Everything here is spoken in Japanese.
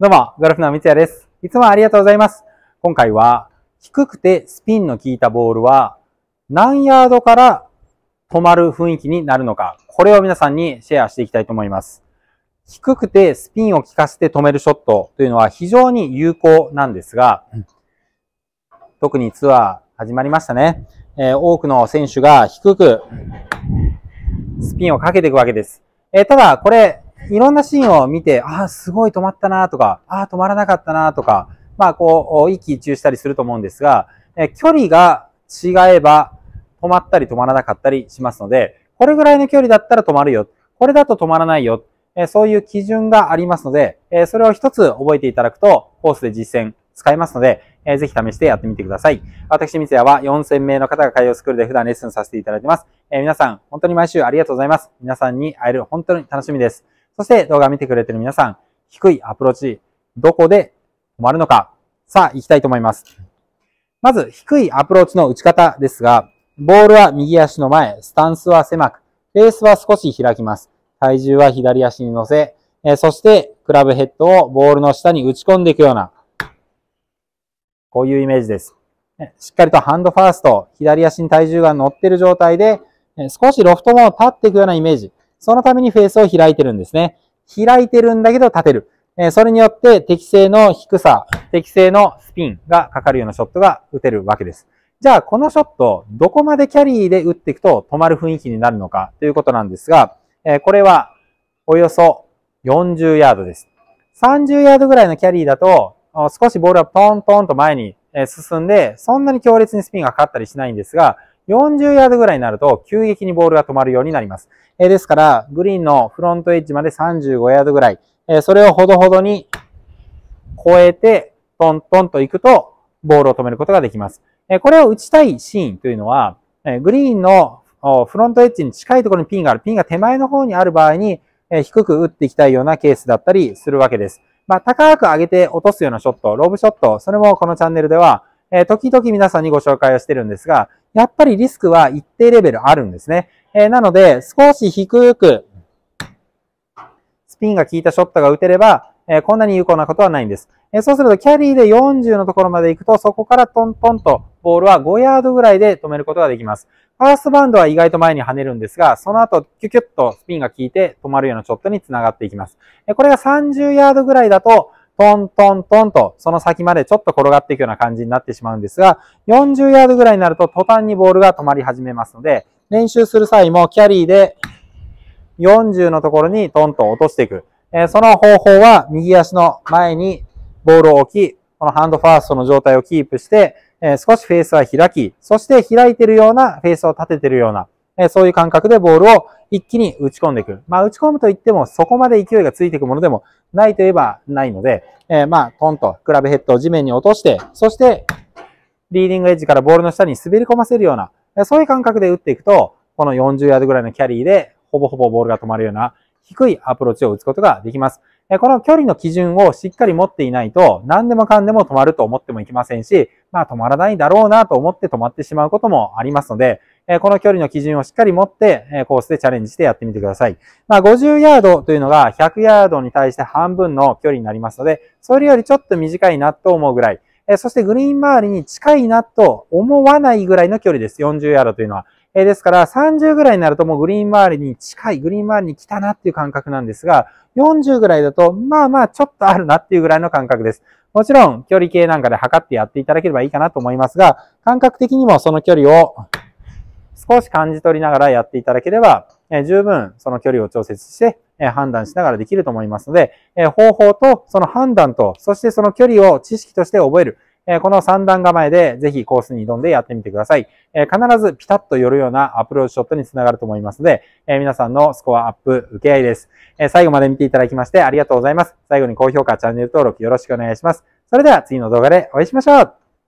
どうも、ゴルフの三谷です。いつもありがとうございます。今回は、低くてスピンの効いたボールは、何ヤードから止まる雰囲気になるのか、これを皆さんにシェアしていきたいと思います。低くてスピンを効かせて止めるショットというのは非常に有効なんですが、特にツアー始まりましたね。えー、多くの選手が低くスピンをかけていくわけです。えー、ただ、これ、いろんなシーンを見て、ああ、すごい止まったなとか、ああ、止まらなかったなとか、まあ、こう、一気一中したりすると思うんですが、え距離が違えば、止まったり止まらなかったりしますので、これぐらいの距離だったら止まるよ。これだと止まらないよ。えそういう基準がありますので、えそれを一つ覚えていただくと、コースで実践使えますので、えぜひ試してやってみてください。私、三谷は4000名の方が海洋スクールで普段レッスンさせていただいてます。え皆さん、本当に毎週ありがとうございます。皆さんに会える本当に楽しみです。そして動画見てくれてる皆さん、低いアプローチ、どこで止まるのか、さあ行きたいと思います。まず、低いアプローチの打ち方ですが、ボールは右足の前、スタンスは狭く、フェースは少し開きます。体重は左足に乗せ、えそして、クラブヘッドをボールの下に打ち込んでいくような、こういうイメージです。しっかりとハンドファースト、左足に体重が乗ってる状態で、少しロフトも立っていくようなイメージ。そのためにフェースを開いてるんですね。開いてるんだけど立てる。えそれによって適正の低さ、適正のスピンがかかるようなショットが打てるわけです。じゃあ、このショット、どこまでキャリーで打っていくと止まる雰囲気になるのかということなんですが、えこれはおよそ40ヤードです。30ヤードぐらいのキャリーだと、少しボールはポンポンと前に進んで、そんなに強烈にスピンがかかったりしないんですが、40ヤードぐらいになると急激にボールが止まるようになります。えー、ですから、グリーンのフロントエッジまで35ヤードぐらい、えー、それをほどほどに超えて、トントンと行くと、ボールを止めることができます。えこれを打ちたいシーンというのは、えグリーンのフロントエッジに近いところにピンがある、ピンが手前の方にある場合に、え低く打っていきたいようなケースだったりするわけです。まあ、高く上げて落とすようなショット、ロブショット、それもこのチャンネルでは、え時々皆さんにご紹介をしてるんですが、やっぱりリスクは一定レベルあるんですね。えー、なので、少し低く、スピンが効いたショットが打てれば、えー、こんなに有効なことはないんです。えー、そうすると、キャリーで40のところまで行くと、そこからトントンと、ボールは5ヤードぐらいで止めることができます。ファーストバウンドは意外と前に跳ねるんですが、その後、キュキュッとスピンが効いて止まるようなショットにつながっていきます。これが30ヤードぐらいだと、トントントンと、その先までちょっと転がっていくような感じになってしまうんですが、40ヤードぐらいになると途端にボールが止まり始めますので、練習する際もキャリーで40のところにトントン落としていく。えー、その方法は右足の前にボールを置き、このハンドファーストの状態をキープして、えー、少しフェースは開き、そして開いてるような、フェースを立ててるような、えー、そういう感覚でボールを一気に打ち込んでいくまあ、打ち込むといっても、そこまで勢いがついていくものでもないといえばないので、えー、まあ、トンとクラブヘッドを地面に落として、そして、リーディングエッジからボールの下に滑り込ませるような、そういう感覚で打っていくと、この40ヤードぐらいのキャリーで、ほぼほぼボールが止まるような低いアプローチを打つことができます。この距離の基準をしっかり持っていないと、何でもかんでも止まると思ってもいけませんし、まあ止まらないだろうなと思って止まってしまうこともありますので、この距離の基準をしっかり持って、コースでチャレンジしてやってみてください。まあ、50ヤードというのが100ヤードに対して半分の距離になりますので、それよりちょっと短いなと思うぐらい。そしてグリーン周りに近いなと思わないぐらいの距離です。40ヤードというのは。ですから30ぐらいになるともうグリーン周りに近い、グリーン周りに来たなっていう感覚なんですが、40ぐらいだと、まあまあちょっとあるなっていうぐらいの感覚です。もちろん距離計なんかで測ってやっていただければいいかなと思いますが、感覚的にもその距離を少し感じ取りながらやっていただければ、え十分その距離を調節して、え判断しながらできると思いますので、え方法とその判断と、そしてその距離を知識として覚える。えこの3段構えでぜひコースに挑んでやってみてください。え必ずピタッと寄るようなアプローチショットにつながると思いますので、え皆さんのスコアアップ受け合いです、え最後まで見ていただきましてありがとうございます。最後に高評価、チャンネル登録よろしくお願いします。それでは次の動画でお会いしましょう